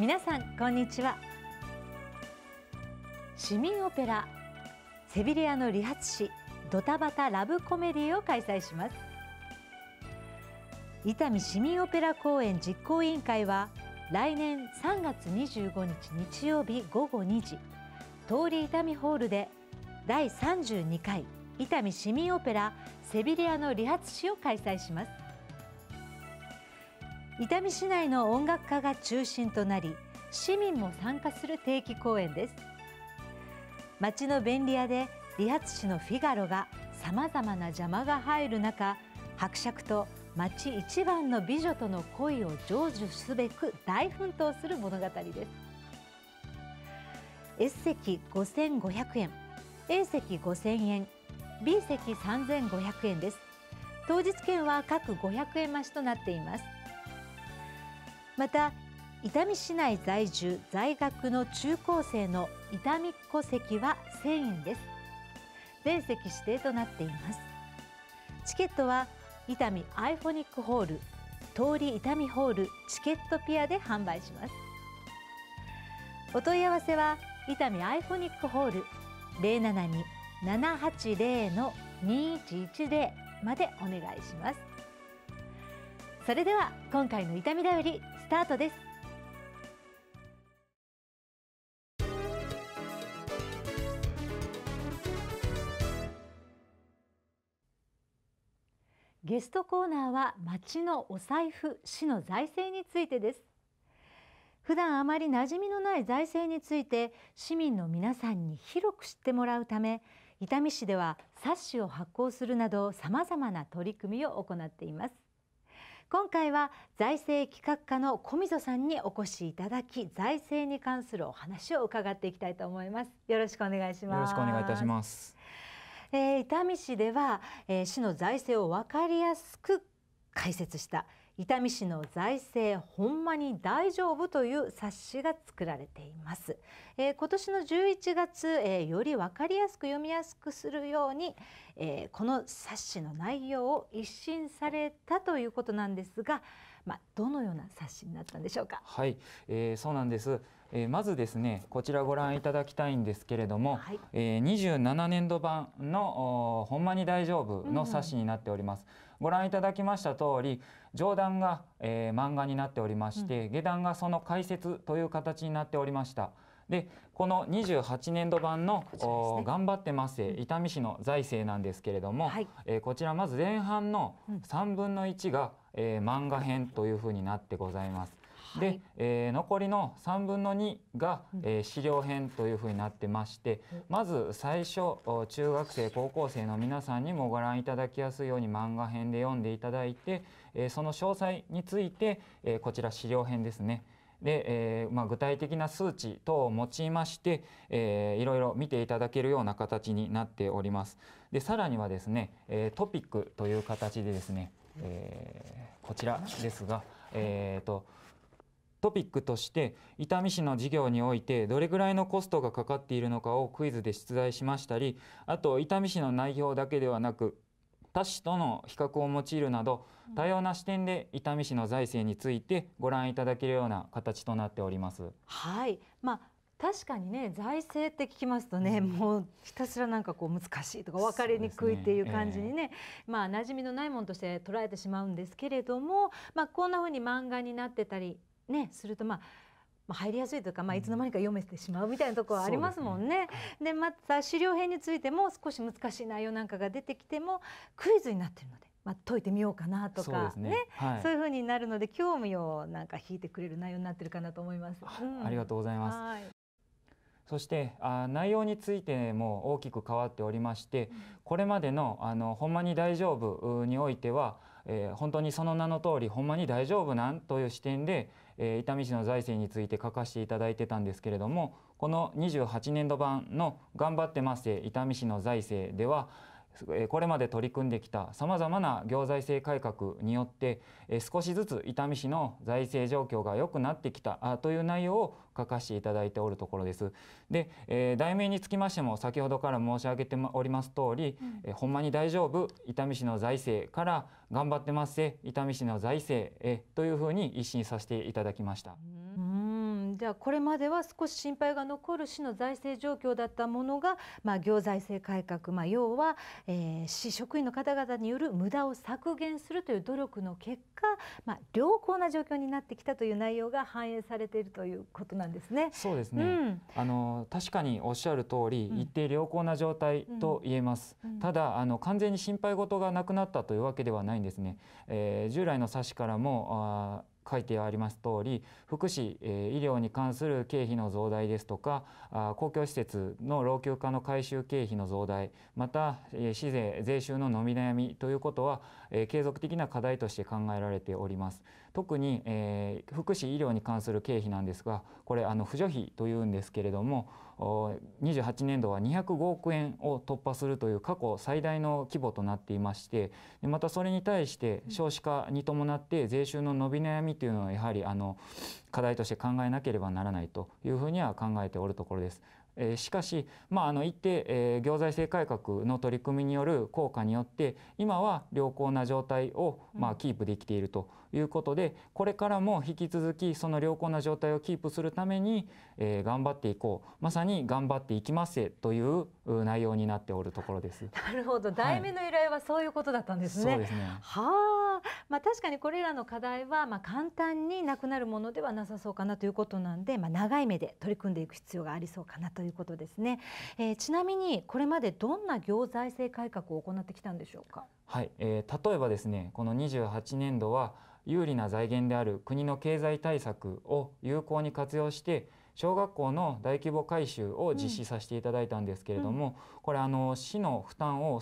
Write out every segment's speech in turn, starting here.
皆さんこんにちは市民オペラセビリアの理髪師ドタバタラブコメディを開催します伊丹市民オペラ公演実行委員会は来年3月25日日曜日午後2時通り伊丹ホールで第32回伊丹市民オペラセビリアの理髪師を開催します伊丹市内の音楽家が中心となり市民も参加する定期公演です町の便利屋で理髪師のフィガロがさまざまな邪魔が入る中伯爵と町一番の美女との恋を成就すべく大奮闘する物語です S 席5500円 A 席5000円 B 席3500円です当日券は各500円増しとなっていますまた伊丹市内在住在学の中高生の伊丹戸籍は1000円です全席指定となっていますチケットは伊丹アイフォニックホール通り伊丹ホールチケットピアで販売しますお問い合わせは伊丹アイフォニックホール零七二七八零の二一一零までお願いしますそれでは今回の痛みだよりタートですゲストコーナーは町のお財布市の財政についてです普段あまり馴染みのない財政について市民の皆さんに広く知ってもらうため伊丹市では冊子を発行するなどさまざまな取り組みを行っています今回は財政企画課の小溝さんにお越しいただき財政に関するお話を伺っていきたいと思いますよろしくお願いしますよろしくお願いいたしますえー、伊丹市では、えー、市の財政を分かりやすく解説した伊丹市の財政ほんまに大丈夫という冊子が作られています、えー、今年の11月、えー、より分かりやすく読みやすくするように、えー、この冊子の内容を一新されたということなんですがまあ、どのような冊子になったんでしょうか。はい、えー、そうなんです。えー、まずですね、こちらご覧いただきたいんですけれども、はい、えー、27年度版のほんまに大丈夫の冊子になっております。うんご覧いただきました通り上段が、えー、漫画になっておりまして、うん、下段がその解説という形になっておりました。でこの28年度版の「ね、頑張ってます」伊丹市の財政なんですけれども、はい、えー、こちらまず前半の3分の1が、えー、漫画編というふうになってございます。で、えー、残りの3分の2が、えー、資料編というふうになってまして、うん、まず最初中学生高校生の皆さんにもご覧いただきやすいように漫画編で読んでいただいて、えー、その詳細について、えー、こちら資料編ですね。で、えーまあ、具体的な数値等を用いまして、えー、いろいろ見ていただけるような形になっております。でさらにはですね、えー、トピックという形でですね、えー、こちらですが、えーとトピックとして伊丹市の事業においてどれぐらいのコストがかかっているのかをクイズで出題しましたりあと伊丹市の内容だけではなく他市との比較を用いるなど多様な視点で伊丹市の財政についてご覧いただけるような形となっております。はい、まあ確かにね財政って聞きますとね、うん、もうひたすらなんかこう難しいとか分かりにくいっていう感じにね、ねえー、まあ馴染みのないものとして捉えてしまうんですけれども、まあ、こんなふうに漫画になってたりねするとまあ入りやすいというか、まあ、いつの間にか読めてしまうみたいなところありますもんね。で、ね、また資料編についても少し難しい内容なんかが出てきてもクイズになってるので、まあ、解いてみようかなとかね、ねはい、そういうふうになるので興味をなんか引いてくれる内容になってるかなと思います。うん、ありがとうございます。そしてあ内容についても大きく変わっておりまして、うん、これまでのあの「ほんまに大丈夫」においては、えー、本当にその名の通り「ほんまに大丈夫なん?」という視点で、えー、伊丹市の財政について書かせていただいてたんですけれどもこの28年度版の「頑張ってます伊丹市の財政」では、これまで取り組んできたさまざまな行財政改革によって少しずつ伊丹市の財政状況が良くなってきたという内容を書かせていただいておるところです。で題名につきましても先ほどから申し上げております通り「うん、ほんまに大丈夫伊丹市の財政」から「頑張ってますせ伊丹市の財政へ」というふうに一新させていただきました。うんではこれまでは少し心配が残る市の財政状況だったものが、まあ、行財政改革、まあ、要は、えー、市職員の方々による無駄を削減するという努力の結果、まあ、良好な状況になってきたという内容が反映されているということなんですね。そうですね、うん、あの確かにおっしゃる通り、一定良好な状態と言えます、うん、ただあの完全に心配事がなくなったというわけではないんですね、えー、従来の冊子からもあ書いてあります通り福祉、えー、医療に関する経費の増大ですとかあ公共施設の老朽化の改修経費の増大また、えー、市税税収の伸び悩みということは、えー、継続的な課題として考えられております。特に、えー、福祉医療に関する経費なんですがこれあの扶助費というんですけれども28年度は205億円を突破するという過去最大の規模となっていましてでまたそれに対して少子化に伴って税収の伸び悩みというのはやはりあの課題として考えなければならないというふうには考えておるところです。えしかし、まあ、あの一定、えー、行財政改革の取り組みによる効果によって今は良好な状態を、まあ、キープできているということでこれからも引き続きその良好な状態をキープするために、えー、頑張っていこうまさに頑張っていきますという内容になっておるところです。なるほど題名の由来はそういうことだったんですね。はい、すねはあ、まあ、確かにこれらの課題はまあ簡単になくなるものではなさそうかなということなんで、まあ、長い目で取り組んでいく必要がありそうかなということですね。えー、ちなみにこれまでどんな行財政改革を行ってきたんでしょうか。はい、えー、例えばですねこの28年度は有利な財源である国の経済対策を有効に活用して小学校の大規模改修を実施させていただいたんですけれども、うん、これあの市の負担を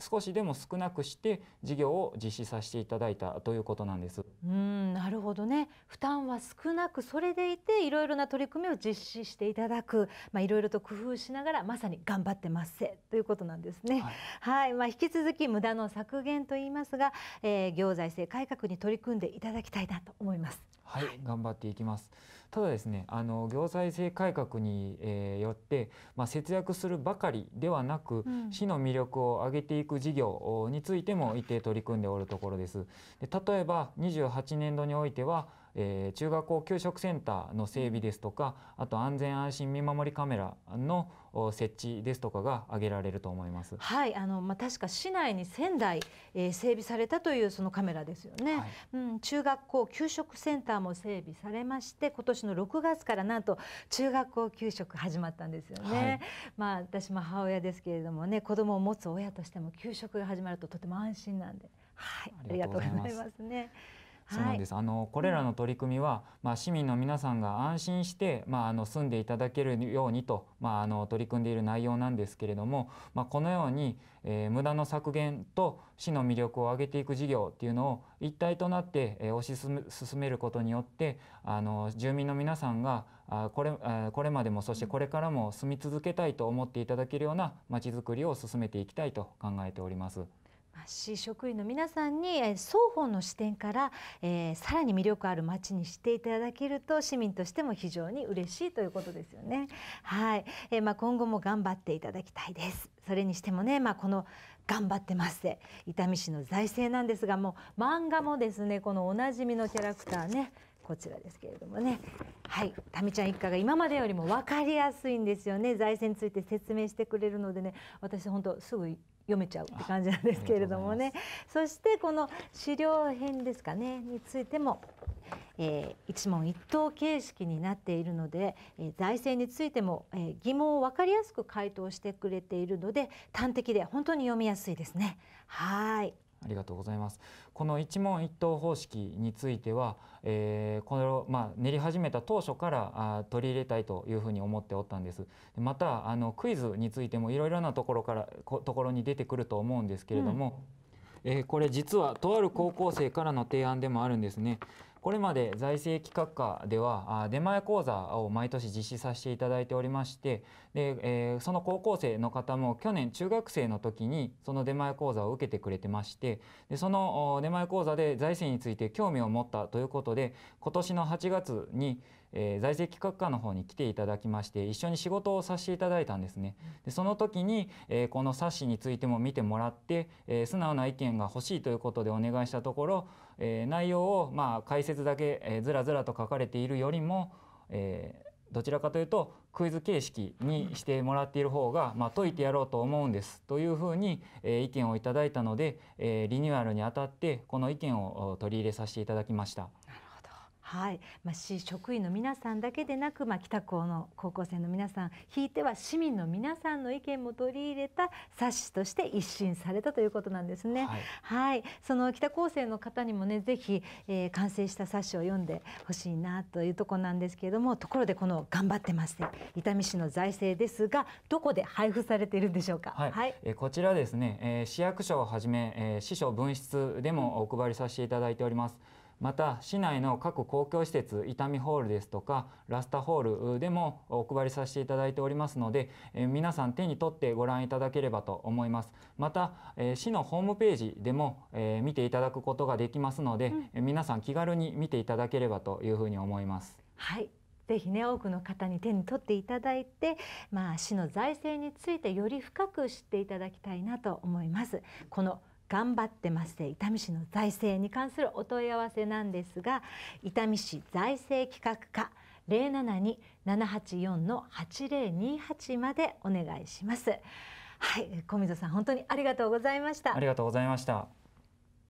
少しでも少なくして事業を実施させていただいたということなんです。うんなるほどね負担は少なくそれでいていろいろな取り組みを実施していただく、まあ、いろいろと工夫しながらまさに頑張ってますせということなんですね。はい、はい、まあ、引き続き無駄の削減といいますが、えー、行財政改革に取り組んでいただきたいなと思います。はい、はい、頑張っていきます。ただですねあの行財政改革に、えー、よって、まあ、節約するばかりではなく、うん、市の魅力を上げていく事業についても一定取り組んでおるところです。で例えば28年度においてはえー、中学校給食センターの整備ですとかあと安全安心見守りカメラの設置ですとかが挙げられると思います。はいあのまあ、確か市内に仙台、えー、整備されたというそのカメラですよね、はい、うん、中学校給食センターも整備されまして今年の6月からなんと中学校給食始まったんですよね。はい、まあ私も母親ですけれどもね子供を持つ親としても給食が始まるととても安心なんで、はい、ありがとうございますね。そうなんです、はい、あのこれらの取り組みは、まあ、市民の皆さんが安心して、まあ、あの住んでいただけるようにと、まあ、あの取り組んでいる内容なんですけれども、まあ、このように、えー、無駄の削減と市の魅力を上げていく事業っていうのを一体となって、えー、推し進めることによってあの住民の皆さんがあこれあこれまでもそしてこれからも住み続けたいと思っていただけるようなまちづくりを進めていきたいと考えております。市職員の皆さんに双方の視点から、えー、さらに魅力ある街にしていただけると市民としても非常に嬉しいということですよね。はい、えー、まあ今後も頑張っていただきたいです。それにしてもね、まあこの頑張ってます伊丹市の財政なんですが、もう漫画もですねこのおなじみのキャラクターね。こちらですけれどもねはいタミちゃん一家が今までよりも分かりやすいんですよね財政について説明してくれるのでね私本当すぐ読めちゃうって感じなんですけれどもねそしてこの資料編ですかねについても、えー、一問一答形式になっているので、えー、財政についても、えー、疑問を分かりやすく回答してくれているので端的で本当に読みやすいですね。はいありがとうございます。この一問一答方式については、えー、このまあ練り始めた当初からあ取り入れたいというふうに思っておったんです。またあのクイズについてもいろいろなところからこところに出てくると思うんですけれども、うん、えー、これ実はとある高校生からの提案でもあるんですね。これまで財政企画課では出前講座を毎年実施させていただいておりましてで、えー、その高校生の方も去年中学生の時にその出前講座を受けてくれてましてでその出前講座で財政について興味を持ったということで今年の8月に、えー、財政企画課の方に来ていただきまして一緒に仕事をさせていただいたんですねでその時に、えー、この冊子についても見てもらって、えー、素直な意見が欲しいということでお願いしたところ、え内容をまあ解説だけ、えずらずらと書かれているよりも、えどちらかというとクイズ形式にしてもらっている方が、まあ、解いてやろうと思うんですというふうに、えー、意見をいただいたので、えー、リニューアルにあたってこの意見を取り入れさせていただきました。はい、まあ、市職員の皆さんだけでなく、まあ、北高の高校生の皆さんひいては市民の皆さんの意見も取り入れた冊子として一新されたということなんですね。はい、はい、その北高生の方にもねぜひ、えー、完成した冊子を読んでほしいなというとこなんですけれどもところでこの「頑張ってます」で伊丹市の財政ですがどこで配布されているんでしょうか。はい、はい、えー、こちらですね、えー、市役所をはじめ、えー、市所分室でもお配りさせていただいております。また市内の各公共施設伊丹ホールですとかラスタホールでもお配りさせていただいておりますので、え皆さん手に取ってご覧いただければと思いますまた、え市のホームページでも、え見ていただくことができますので、うん、皆さん気軽に見ていただければというふうに思いますはいぜひね多くの方に手に取っていただいて、まあ、市の財政についてより深く知っていただきたいなと思います。この頑張ってますて伊丹市の財政に関するお問い合わせなんですが伊丹市財政企画課零七二七八四の八零二八までお願いしますはい、小水さん本当にありがとうございましたありがとうございました